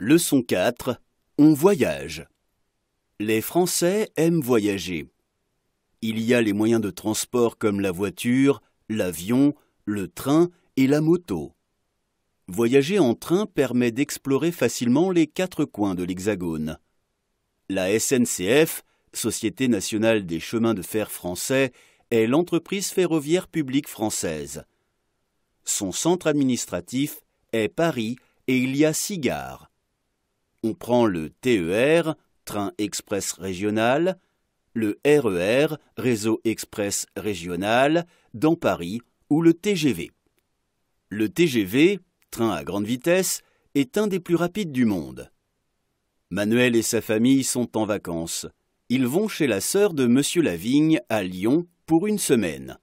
Leçon 4. On voyage. Les Français aiment voyager. Il y a les moyens de transport comme la voiture, l'avion, le train et la moto. Voyager en train permet d'explorer facilement les quatre coins de l'Hexagone. La SNCF, Société nationale des chemins de fer français, est l'entreprise ferroviaire publique française. Son centre administratif est Paris et il y a six gares on prend le TER, train express régional, le RER, e réseau express régional, dans Paris, ou le TGV. Le TGV, train à grande vitesse, est un des plus rapides du monde. Manuel et sa famille sont en vacances. Ils vont chez la sœur de M. Lavigne à Lyon pour une semaine.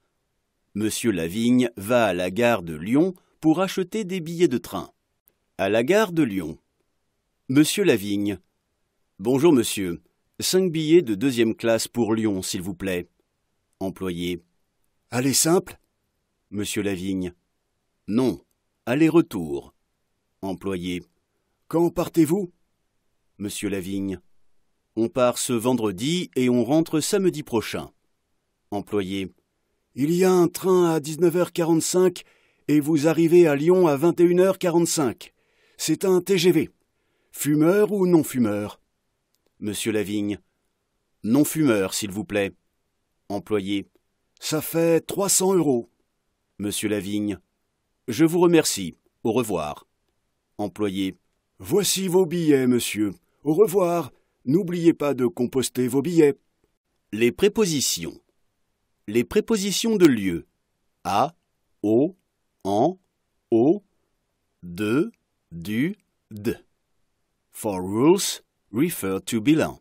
M. Lavigne va à la gare de Lyon pour acheter des billets de train. À la gare de Lyon, Monsieur Lavigne. Bonjour, monsieur. Cinq billets de deuxième classe pour Lyon, s'il vous plaît. Employé. Allez simple Monsieur Lavigne. Non. Aller-retour. Employé. Quand partez-vous Monsieur Lavigne. On part ce vendredi et on rentre samedi prochain. Employé. Il y a un train à 19h45 et vous arrivez à Lyon à 21h45. C'est un TGV. Fumeur ou non-fumeur Monsieur Lavigne. Non-fumeur, s'il vous plaît. Employé. Ça fait trois cents euros. Monsieur Lavigne. Je vous remercie. Au revoir. Employé. Voici vos billets, monsieur. Au revoir. N'oubliez pas de composter vos billets. Les prépositions. Les prépositions de lieu. À, au, en, au, de, du, de. For rules, refer to bilan.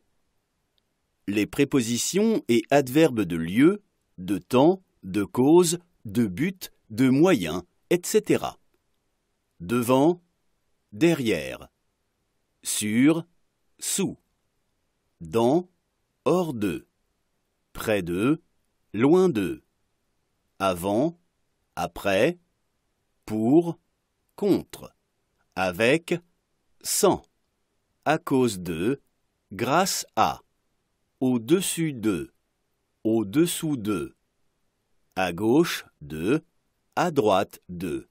Les prépositions et adverbes de lieu, de temps, de cause, de but, de moyen, etc. Devant, derrière. Sur, sous. Dans, hors de. Près de, loin de. Avant, après. Pour, contre. Avec, sans à cause de, grâce à, au-dessus de, au-dessous de, à gauche de, à droite de,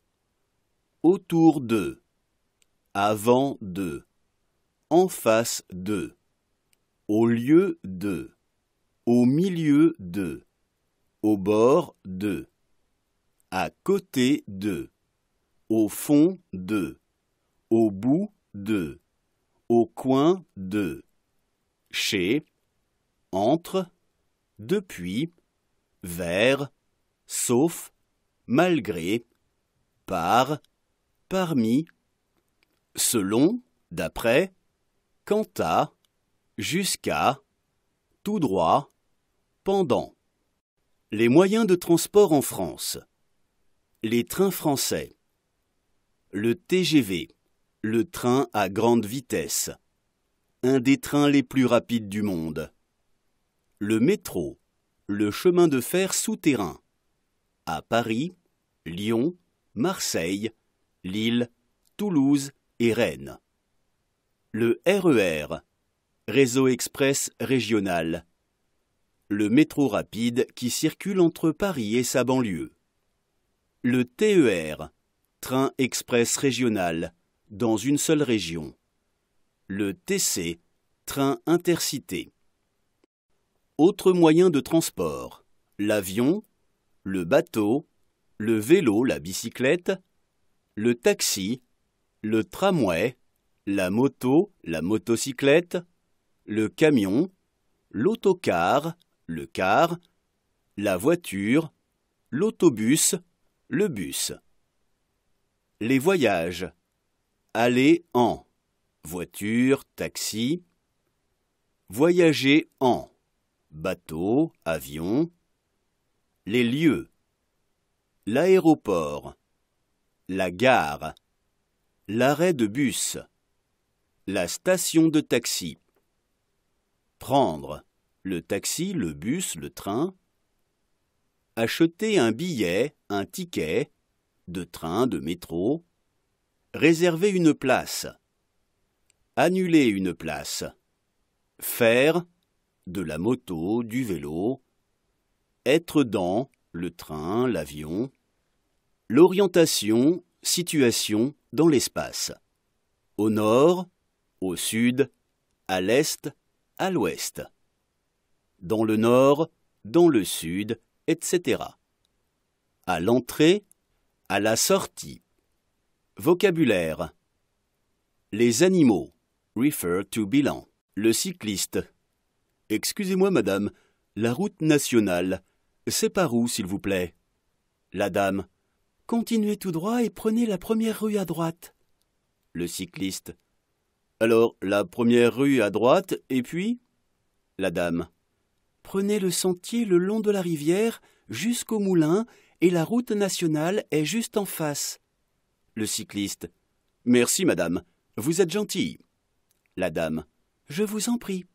autour de, avant de, en face de, au lieu de, au milieu de, au bord de, à côté de, au fond de, au bout de, au coin de, chez, entre, depuis, vers, sauf, malgré, par, parmi, selon, d'après, quant à, jusqu'à, tout droit, pendant. Les moyens de transport en France. Les trains français. Le TGV le train à grande vitesse, un des trains les plus rapides du monde, le métro, le chemin de fer souterrain, à Paris, Lyon, Marseille, Lille, Toulouse et Rennes, le RER, e réseau express régional, le métro rapide qui circule entre Paris et sa banlieue, le TER, train express régional, dans une seule région. Le TC, train intercité. Autres moyens de transport l'avion, le bateau, le vélo, la bicyclette, le taxi, le tramway, la moto, la motocyclette, le camion, l'autocar, le car, la voiture, l'autobus, le bus. Les voyages aller en voiture, taxi, voyager en bateau, avion, les lieux, l'aéroport, la gare, l'arrêt de bus, la station de taxi, prendre le taxi, le bus, le train, acheter un billet, un ticket, de train, de métro, Réserver une place. Annuler une place. Faire de la moto, du vélo. Être dans le train, l'avion. L'orientation, situation dans l'espace. Au nord, au sud, à l'est, à l'ouest. Dans le nord, dans le sud, etc. À l'entrée, à la sortie. Vocabulaire Les animaux. Refer to bilan. Le cycliste. Excusez-moi, madame, la route nationale. C'est par où, s'il vous plaît La dame. Continuez tout droit et prenez la première rue à droite. Le cycliste. Alors, la première rue à droite, et puis La dame. Prenez le sentier le long de la rivière jusqu'au moulin, et la route nationale est juste en face. Le cycliste. Merci, madame. Vous êtes gentille. La dame. Je vous en prie.